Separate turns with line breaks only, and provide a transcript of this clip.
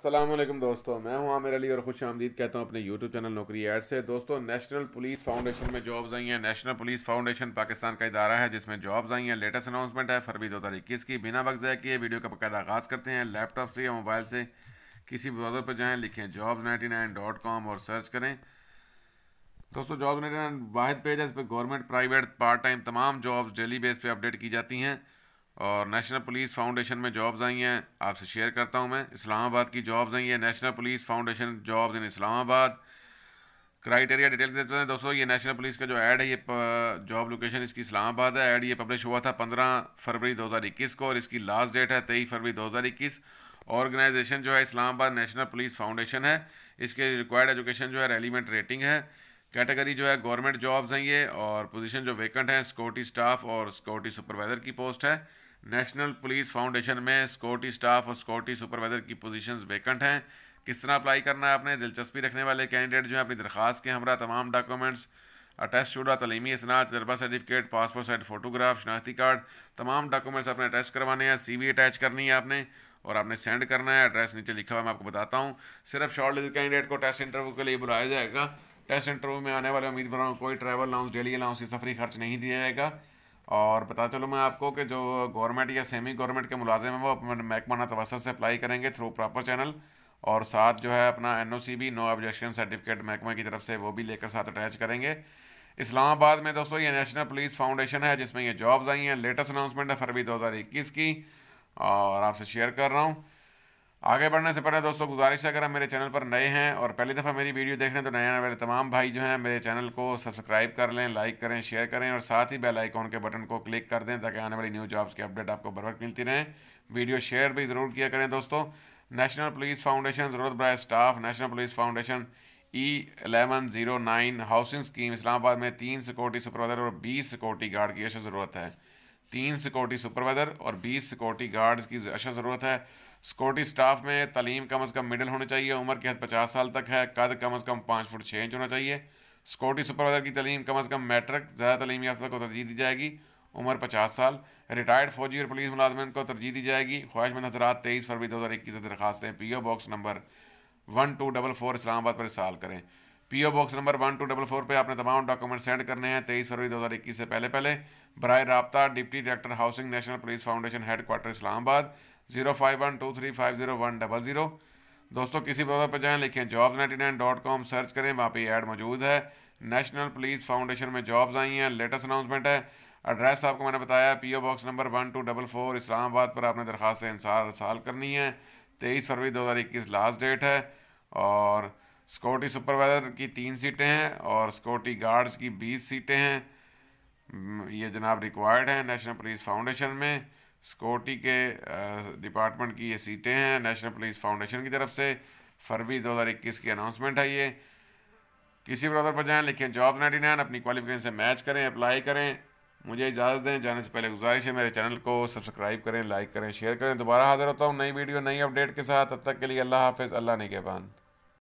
असलम दोस्तों मैं हूं आमिर अली और खुश आमदीद कहता हूं अपने यूट्यूब चैनल नौकरी ऐड से दोस्तों नेशनल पुलिस फाउंडेशन में जॉब्स आई हैं नेशनल पुलिस फाउंडेशन पाकिस्तान का इदारा है जिसमें जॉब्स आई हैं लेटेस्ट अनाउंसमेंट है फरवरी दो हज़ार इक्कीस की बिना वक्त जाए किए वीडियो का बकायदा आगाज़ करते हैं लैपटॉप से या मोबाइल से किसी भी ब्राउज़र पर जाएँ लिखें job ninety nine dot com और सर्च करें दोस्तों जॉब नाइन्टी नाइन वाहिद पेज है इस पर गवर्नमेंट प्राइवेट पार्ट टाइम तमाम जॉब्स डेली बेस पर अपडेट की जाती हैं और नेशनल पुलिस फाउंडेशन में जॉब्स आई हैं आपसे शेयर करता हूं मैं इस्लामाबाद की जॉब्स आई हैं National Police Foundation jobs in Islamabad criteria detail देते हैं दोस्तों ये नेशनल पुलिस का जो ऐड है ये जॉब लोकेशन इसकी इस्लामाबाद है ऐड ये पब्लिश हुआ था पंद्रह फरवरी दो को और इसकी लास्ट डेट है तेईस फरवरी दो ऑर्गेनाइजेशन जो है इस्लामाबाद नेशनल पुलिस फाउंडेशन है इसके रिक्वायर्ड एजुकेशन जो है रेलिमेंट रेटिंग है कैटेगरी जो है गवर्नमेंट जॉब्स हैं ये और पोजीशन जो वैकेंट हैं सिक्योरिटी स्टाफ और सिक्योरिटी सुपरवाइज़र की पोस्ट है नेशनल पुलिस फाउंडेशन में सिक्योरिटी स्टाफ और सिक्योरिटी सुपरवाइजर की पोजीशंस वैकेंट हैं किस तरह अप्लाई करना है आपने दिलचस्पी रखने वाले कैंडिडेट जो हैं अपनी दरख्वास्त के हमरा तमाम डॉक्यूमेंट्स अटेस्ट शुदा तलीमी इसनाद तजर्बा सर्टिफिकेट पासपोर्ट साइड फोटोग्राफ शनाख्ती कार्ड तमाम डॉक्यूमेंट्स आपने अटेस्ट करवाने हैं सी अटैच करनी है आपने और आपने सेंड करना है एड्रेस नीचे लिखा हुआ मैं आपको बताता हूँ सिर्फ शॉर्ट लिस्ट कैंडिडेट को टेस्ट इंटरव्यू के लिए बुलाया जाएगा टेस्ट इंटरव्यू में आने वाले उम्मीदवारों को कोई ट्रैवल अलाउंस डेली अलाउंस की सफरी खर्च नहीं दिया जाएगा और बता चलो मैं आपको कि जो गवर्नमेंट या सेमी गवर्नमेंट के मुलाजिम हैं वो महकमाना तवसत से अप्लाई करेंगे थ्रू प्रॉपर चैनल और साथ जो है अपना एन ओ सी भी नो ऑब्जेक्शन सर्टिफिकेट महकमा की तरफ से वो भी लेकर साथ अटैच करेंगे इस्लामाबाद में दोस्तों ये नेशनल पुलिस फाउंडेशन है जिसमें ये जॉब्स आई हैं लेटेस्ट अनाउंसमेंट है फरवरी 2021 की और आपसे शेयर कर रहा हूँ आगे बढ़ने से पहले दोस्तों गुजारिश अगर आप मेरे चैनल पर नए हैं और पहली दफ़ा मेरी वीडियो देख रहे हैं तो नए आने वाले तमाम भाई जो हैं मेरे चैनल को सब्सक्राइब कर लें लाइक करें शेयर करें और साथ ही बेल आइकॉन के बटन को क्लिक कर दें ताकि आने वाली न्यू जॉब्स की अपडेट आपको बर मिलती रहें वीडियो शेयर भी ज़रूर किया करें दोस्तों नेशनल पुलिस फाउंडेशन ज़रूरत बरा staff National Police Foundation E eleven zero nine housing scheme Islamabad में तीन सिक्योरिटी सुपरवाइजर और बीस सिक्योरिटी गार्ड की यश ज़रूरत है तीन सिक्योरिटी सुपरवाइज़र और बीस सिक्योरिटी गार्ड्स की अशा ज़रूरत है सिक्योरिटी स्टाफ में तलीम कम अज़ कम मिडिल होनी चाहिए उम्र की हद पचास साल तक है कद कम अज़ कम पाँच फुट छः इंच होना चाहिए सिक्योरिटी सुपरवाइज़र की तलीम कम अज़ कम मैट्रिक ज़्यादा तलीम याफ्ता को तरजीह दी जाएगी उम्र पचास साल रिटायर्ड फौजी और पुलिस मुलाजमन को तरजीह दी जाएगी ख्वाहिशमंद हजरात तेईस फरवरी दो हज़ार इक्कीस दरखास्तें P O box number one two double four Islamabad पर साल करें P O box number one two double four पर आपने तमाम डॉक्यूमेंट सेंड करने हैं तेईस फरवरी दो हज़ार इक्कीस से पहले पहले बर रबता deputy director housing National Police Foundation headquarter Islamabad zero five one two three five zero one double zero दोस्तों किसी वेबसाइट पर जाएं लिखें jobs ninety nine dot com search करें वहाँ पे ऐड मौजूद है नेशनल पुलिस फाउंडेशन में जॉब्स आई हैं लेटेस्ट अनाउंसमेंट है एड्रेस आपको मैंने बताया P O box number one two double four Islamabad पर आपने दरखास्त इंसार साल करनी है तेईस फरवरी दो हज़ार इक्कीस लास्ट डेट है और सिक्योरिटी सुपरवाइज़र की तीन सीटें हैं और सिक्योरिटी गार्ड्स की बीस सीटें हैं ये जनाब रिक्वायर्ड हैं नेशनल पुलिस फाउंडेशन में सिक्योरिटी के डिपार्टमेंट की ये सीटें हैं नेशनल पुलिस फाउंडेशन की तरफ से फरवरी 2021 की अनाउंसमेंट है ये किसी ब्रदर पर जाएं लिखें जॉब नाइन्टी नाइन अपनी क्वालिफिकेशन से मैच करें अप्लाई करें मुझे इजाज़त दें जाने से पहले गुजारिश है मेरे चैनल को सब्सक्राइब करें लाइक करें शेयर करें दोबारा हाजिर होता हूँ नई वीडियो नई अपडेट के साथ तब तक के लिए अल्लाह हाफिज़ अल्लाह ने के